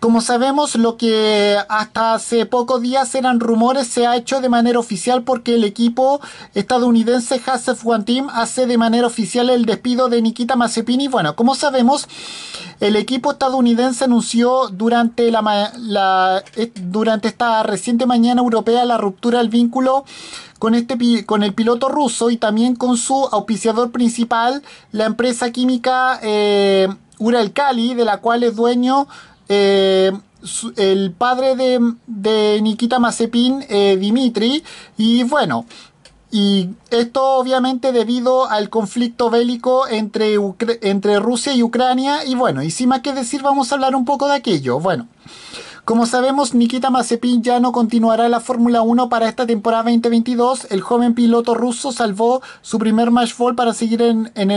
como sabemos, lo que hasta hace pocos días eran rumores se ha hecho de manera oficial porque el equipo estadounidense Hasef One Team hace de manera oficial el despido de Nikita Mazepini. Bueno, como sabemos, el equipo estadounidense anunció durante, la, la eh, durante esta reciente mañana europea la ruptura del vínculo con, este, con el piloto ruso y también con su auspiciador principal, la empresa química eh, Uralcali, de la cual es dueño eh, el padre de, Nikita Mazepin, eh, Dimitri, y bueno, y esto obviamente debido al conflicto bélico entre, entre Rusia y Ucrania, y bueno, y sin más que decir vamos a hablar un poco de aquello. Bueno. Como sabemos, Nikita Mazepin ya no continuará la Fórmula 1 para esta temporada 2022. El joven piloto ruso salvó su primer match para seguir eh, en,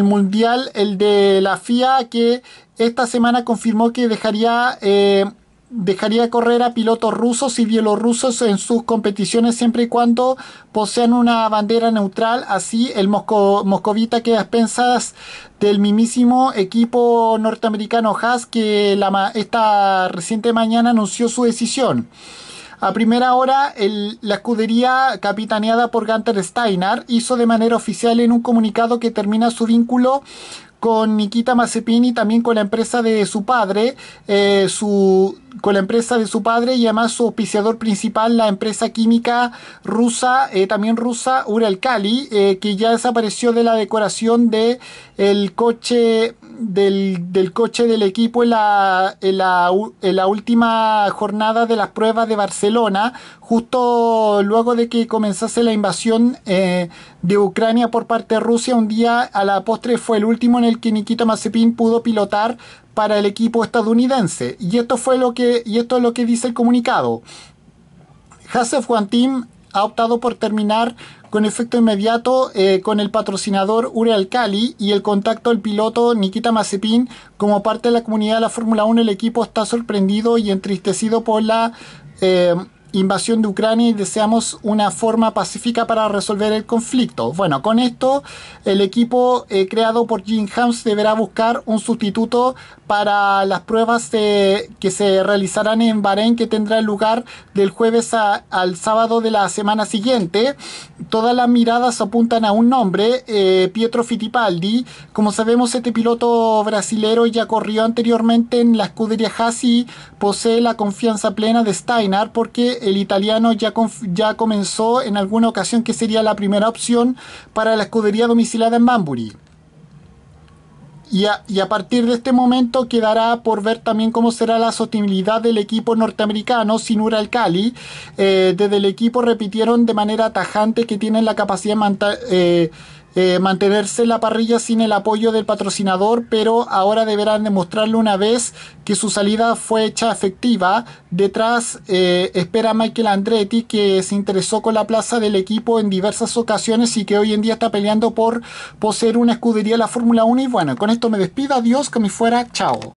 el Mundial, el de la FIA, que esta semana confirmó que dejaría... Eh, dejaría correr a pilotos rusos y bielorrusos en sus competiciones siempre y cuando posean una bandera neutral. Así el moscovita queda a expensas del mismísimo equipo norteamericano Haas que la, esta reciente mañana anunció su decisión. A primera hora, el, la escudería capitaneada por Gunther Steiner hizo de manera oficial en un comunicado que termina su vínculo con Nikita Mazepini, también con la empresa de su padre, eh, su, con la empresa de su padre y además su auspiciador principal, la empresa química rusa, eh, también rusa Uralkali, eh, que ya desapareció de la decoración de el coche del, coche del equipo en la, la, en la última jornada de las pruebas de Barcelona, justo luego de que comenzase la invasión eh, de Ucrania por parte de Rusia, un día a la postre fue el último en el que Nikita Mazepin pudo pilotar para el equipo estadounidense. Y esto fue lo que, y esto es lo que dice el comunicado. Hasef Team ha optado por terminar con efecto inmediato eh, con el patrocinador Uri Cali y el contacto del piloto Nikita Mazepin. Como parte de la comunidad de la Fórmula 1, el equipo está sorprendido y entristecido por la eh, invasión de Ucrania y deseamos una forma pacífica para resolver el conflicto. Bueno, con esto el equipo eh, creado por Jim Hams deberá buscar un sustituto para las pruebas eh, que se realizarán en Bahrein que tendrá lugar del jueves al sábado de la semana siguiente. Todas las miradas apuntan a un nombre, eh, Pietro Fittipaldi. Como sabemos, este piloto brasilero ya corrió anteriormente en la escudería Haas y posee la confianza plena de Steinar porque el italiano ya, ya comenzó en alguna ocasión que sería la primera opción para la escudería domicilada en Bamburi. Y a, partir de este momento quedará por ver también cómo será la sostenibilidad del equipo norteamericano sin Ural Cali. Eh, desde el equipo repitieron de manera tajante que tienen la capacidad de mantener... Eh, eh, mantenerse en la parrilla sin el apoyo del patrocinador, pero ahora deberán demostrarle una vez que su salida fue hecha efectiva. Detrás eh, espera Michael Andretti, que se interesó con la plaza del equipo en diversas ocasiones y que hoy en día está peleando por poseer una escudería de la Fórmula 1. Y bueno, con esto me despido, adiós, que me fuera, chao.